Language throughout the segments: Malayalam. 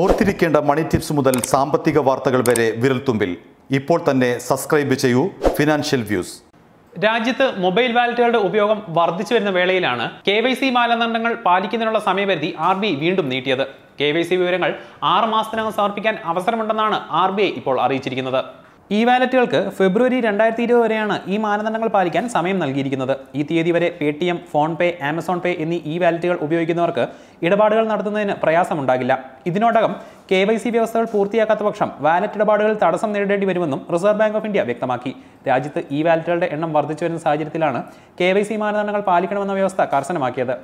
ഓർത്തിരിക്കേണ്ട മണി ടിപ്സ് മുതൽ സാമ്പത്തിക വാർത്തകൾ വരെ വിരൽത്തുമ്പിൽ ഇപ്പോൾ തന്നെ സബ്സ്ക്രൈബ് ചെയ്യൂ ഫിനാൻഷ്യൽ വ്യൂസ് രാജ്യത്ത് മൊബൈൽ വാലറ്റുകളുടെ ഉപയോഗം വർദ്ധിച്ചു വരുന്ന വേളയിലാണ് കെ വൈ സി മാനദണ്ഡങ്ങൾ പാലിക്കുന്നതിനുള്ള സമയപരിധി ആർ ബി വീണ്ടും നീട്ടിയത് കെ വൈ സി വിവരങ്ങൾ ആറ് മാസത്തിനകം സമർപ്പിക്കാൻ അവസരമുണ്ടെന്നാണ് ആർ ബി ഐ ഇപ്പോൾ അറിയിച്ചിരിക്കുന്നത് ഇ വാലറ്റുകൾക്ക് ഫെബ്രുവരി രണ്ടായിരത്തി ഇരുപത് വരെയാണ് ഈ മാനദണ്ഡങ്ങൾ പാലിക്കാൻ സമയം നൽകിയിരിക്കുന്നത് ഈ തീയതി വരെ Paytm pay Amazon pay എന്നീ ഇ വാലറ്റുകൾ ഉപയോഗിക്കുന്നവർക്ക് ഇടപാടുകൾ നടത്തുന്നതിന് പ്രയാസമുണ്ടാകില്ല ഇതിനോടകം കെ വൈ സി വ്യവസ്ഥകൾ പൂർത്തിയാക്കാത്ത പക്ഷം വാലറ്റ് ഇടപാടുകൾ തടസ്സം നേരിടേണ്ടി വരുമെന്നും റിസർവ് ബാങ്ക് ഓഫ് ഇന്ത്യ വ്യക്തമാക്കി രാജ്യത്ത് ഇ വാലറ്റുകളുടെ എണ്ണം വർദ്ധിച്ചു വരുന്ന സാഹചര്യത്തിലാണ് കെ വൈ സി മാനദണ്ഡങ്ങൾ പാലിക്കണമെന്ന വ്യവസ്ഥ കർശനമാക്കിയത്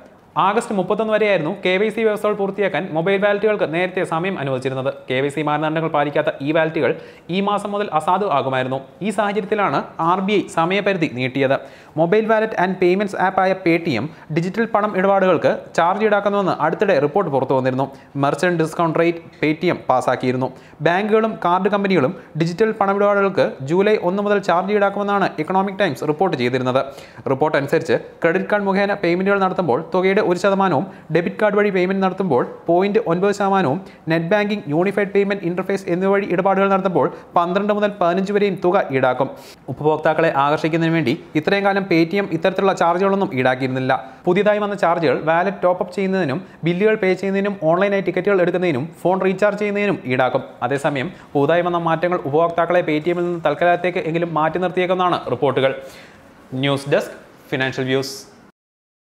ആഗസ്റ്റ് മുപ്പത്തൊന്ന് വരെയായിരുന്നു കെ വൈ സി വ്യവസ്ഥകൾ പൂർത്തിയാക്കാൻ മൊബൈൽ വാലറ്റുകൾക്ക് നേരത്തെ സമയം അനുവദിച്ചിരുന്നത് കെ വൈ സി മാനദണ്ഡങ്ങൾ പാലിക്കാത്ത ഈ വാലറ്റുകൾ ഈ മാസം മുതൽ അസാധു ആകുമായിരുന്നു ഈ സാഹചര്യത്തിലാണ് ആർ ബി ഐ സമയപരിധി നീട്ടിയത് മൊബൈൽ വാലറ്റ് ആൻഡ് പേയ്മെന്റ്സ് ആപ്പായ പേ ടി എം ഡിജിറ്റൽ പണം ഇടപാടുകൾക്ക് ചാർജ് ഈടാക്കുന്നുവെന്ന് അടുത്തിടെ റിപ്പോർട്ട് പുറത്തു വന്നിരുന്നു merchant discount rate Paytm പാസ്സാക്കിയിരുന്നു ബാങ്കുകളും കാർഡ് കമ്പനികളും ഡിജിറ്റൽ പണമിടപാടുകൾക്ക് ജൂലൈ ഒന്ന് മുതൽ ചാർജ് ഈടാക്കുമെന്നാണ് ഇക്കണോമിക് ടൈംസ് റിപ്പോർട്ട് ചെയ്തിരുന്നത് റിപ്പോർട്ട് അനുസരിച്ച് ക്രെഡിറ്റ് കാർഡ് മുഖേന പേയ്മെന്റുകൾ നടത്തുമ്പോൾ തുകയുടെ ഒരു ശതമാനവും ഡെബിറ്റ് കാർഡ് വഴി പേയ്മെൻറ്റ് നടത്തുമ്പോൾ പോയിൻറ്റ് ഒൻപത് ശതമാനവും net banking unified payment interface എന്നിവ വഴി ഇടപാടുകൾ നടത്തുമ്പോൾ പന്ത്രണ്ട് മുതൽ പതിനഞ്ച് വരെയും തുക ഈടാക്കും ഉപഭോക്താക്കളെ ആകർഷിക്കുന്നതിന് വേണ്ടി ഇത്രയും കാലം പേ ടി എം ഇത്തരത്തിലുള്ള ചാർജുകളൊന്നും ഈടാക്കിയിരുന്നില്ല പുതിയതായി വന്ന ചാർജുകൾ വാലറ്റ് ടോപ്പ് അപ്പ് ചെയ്യുന്നതിനും ബില്ലുകൾ പേ ചെയ്യുന്നതിനും ഓൺലൈനായി ടിക്കറ്റുകൾ എടുക്കുന്നതിനും ഫോൺ റീചാർജ് ചെയ്യുന്നതിനും ഈടാക്കും അതേസമയം പുതുതായി വന്ന മാറ്റങ്ങൾ ഉപഭോക്താക്കളെ പേ ടി എമ്മിൽ നിന്ന് തൽക്കാലത്തേക്ക് എങ്കിലും മാറ്റി നിർത്തിയേക്കുന്നതാണ് റിപ്പോർട്ടുകൾ ന്യൂസ് ഡെസ്ക് ഫിനാൻഷ്യൽ വ്യൂസ്